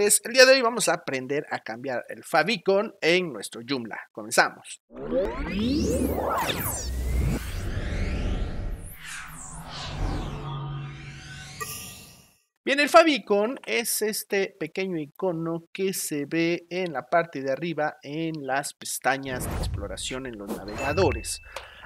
el día de hoy vamos a aprender a cambiar el favicon en nuestro Joomla. Comenzamos. Bien, el favicon es este pequeño icono que se ve en la parte de arriba en las pestañas de exploración en los navegadores.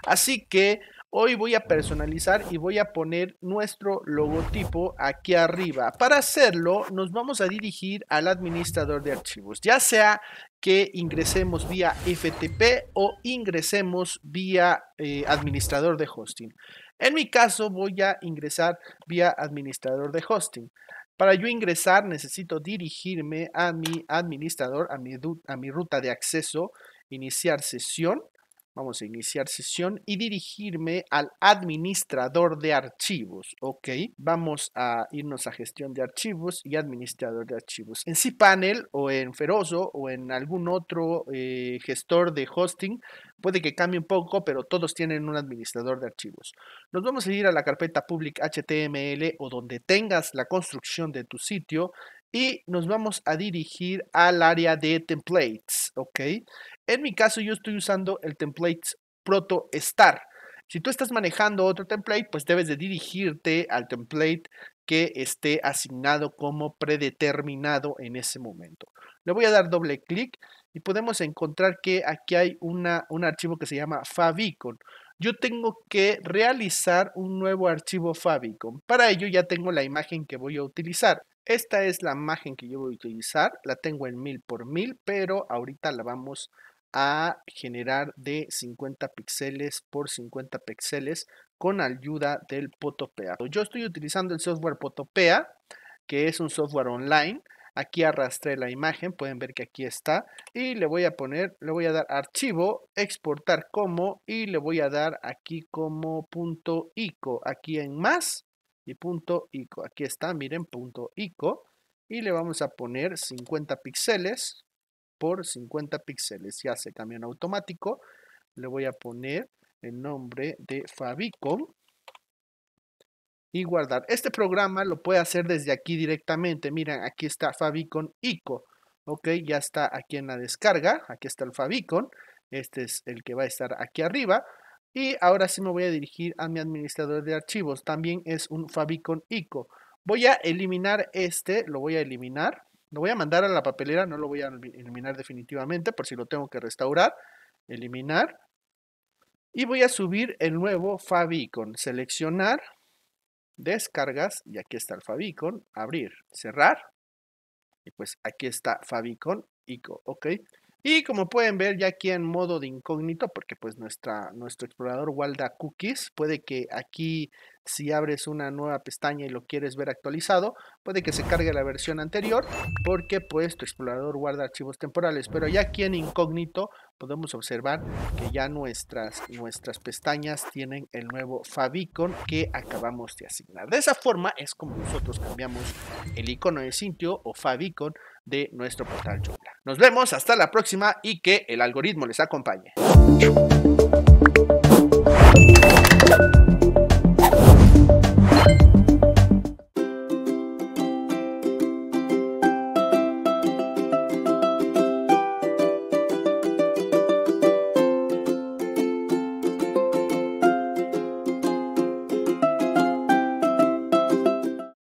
Así que Hoy voy a personalizar y voy a poner nuestro logotipo aquí arriba. Para hacerlo, nos vamos a dirigir al administrador de archivos, ya sea que ingresemos vía FTP o ingresemos vía eh, administrador de hosting. En mi caso, voy a ingresar vía administrador de hosting. Para yo ingresar, necesito dirigirme a mi administrador, a mi ruta de acceso, iniciar sesión Vamos a iniciar sesión y dirigirme al administrador de archivos. Ok, vamos a irnos a gestión de archivos y administrador de archivos. En cPanel o en feroso o en algún otro eh, gestor de hosting, puede que cambie un poco, pero todos tienen un administrador de archivos. Nos vamos a ir a la carpeta public HTML o donde tengas la construcción de tu sitio y nos vamos a dirigir al área de templates, ¿ok? En mi caso yo estoy usando el template protostar. Si tú estás manejando otro template, pues debes de dirigirte al template que esté asignado como predeterminado en ese momento. Le voy a dar doble clic y podemos encontrar que aquí hay una, un archivo que se llama favicon yo tengo que realizar un nuevo archivo favicon. Para ello ya tengo la imagen que voy a utilizar. Esta es la imagen que yo voy a utilizar, la tengo en 1000 por 1000, pero ahorita la vamos a generar de 50 píxeles por 50 píxeles con ayuda del Potopea. Yo estoy utilizando el software Potopea, que es un software online Aquí arrastré la imagen, pueden ver que aquí está. Y le voy a poner, le voy a dar archivo, exportar como y le voy a dar aquí como punto ICO. Aquí en más y punto ICO. Aquí está, miren, punto ICO. Y le vamos a poner 50 píxeles por 50 píxeles. Ya se cambió en automático. Le voy a poner el nombre de favicon y guardar. Este programa lo puede hacer desde aquí directamente. Miren, aquí está Fabicon ICO. Ok, ya está aquí en la descarga. Aquí está el Fabicon. Este es el que va a estar aquí arriba. Y ahora sí me voy a dirigir a mi administrador de archivos. También es un Fabicon ICO. Voy a eliminar este, lo voy a eliminar. Lo voy a mandar a la papelera, no lo voy a eliminar definitivamente por si lo tengo que restaurar. Eliminar. Y voy a subir el nuevo Fabicon. Seleccionar, descargas, y aquí está el favicon, abrir, cerrar, y pues aquí está favicon, ICO, ok. Y como pueden ver ya aquí en modo de incógnito, porque pues nuestra, nuestro explorador guarda Cookies, puede que aquí si abres una nueva pestaña y lo quieres ver actualizado, puede que se cargue la versión anterior, porque pues tu explorador guarda archivos temporales. Pero ya aquí en incógnito podemos observar que ya nuestras, nuestras pestañas tienen el nuevo favicon que acabamos de asignar. De esa forma es como nosotros cambiamos el icono de sitio o favicon de nuestro portal Joomla. Nos vemos hasta la próxima y que el algoritmo les acompañe.